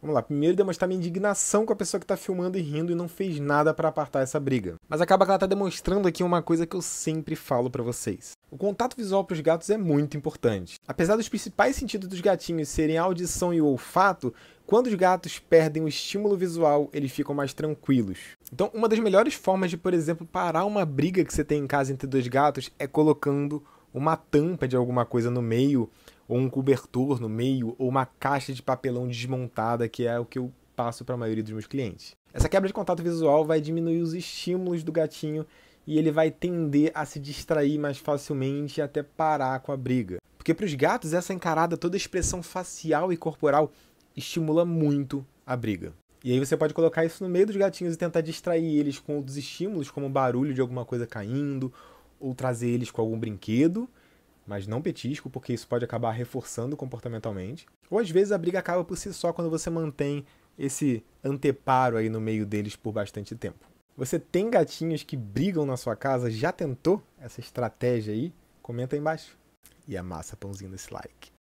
Vamos lá, primeiro demonstrar minha indignação com a pessoa que tá filmando e rindo e não fez nada para apartar essa briga. Mas acaba que ela tá demonstrando aqui uma coisa que eu sempre falo para vocês. O contato visual para os gatos é muito importante. Apesar dos principais sentidos dos gatinhos serem a audição e o olfato, quando os gatos perdem o estímulo visual, eles ficam mais tranquilos. Então, uma das melhores formas de, por exemplo, parar uma briga que você tem em casa entre dois gatos é colocando uma tampa de alguma coisa no meio, ou um cobertor no meio, ou uma caixa de papelão desmontada, que é o que eu passo para a maioria dos meus clientes. Essa quebra de contato visual vai diminuir os estímulos do gatinho e ele vai tender a se distrair mais facilmente e até parar com a briga. Porque para os gatos, essa encarada, toda expressão facial e corporal estimula muito a briga. E aí você pode colocar isso no meio dos gatinhos e tentar distrair eles com outros estímulos, como o barulho de alguma coisa caindo, ou trazer eles com algum brinquedo, mas não petisco, porque isso pode acabar reforçando comportamentalmente. Ou às vezes a briga acaba por si só quando você mantém esse anteparo aí no meio deles por bastante tempo. Você tem gatinhos que brigam na sua casa? Já tentou essa estratégia aí? Comenta aí embaixo. E amassa pãozinho desse like.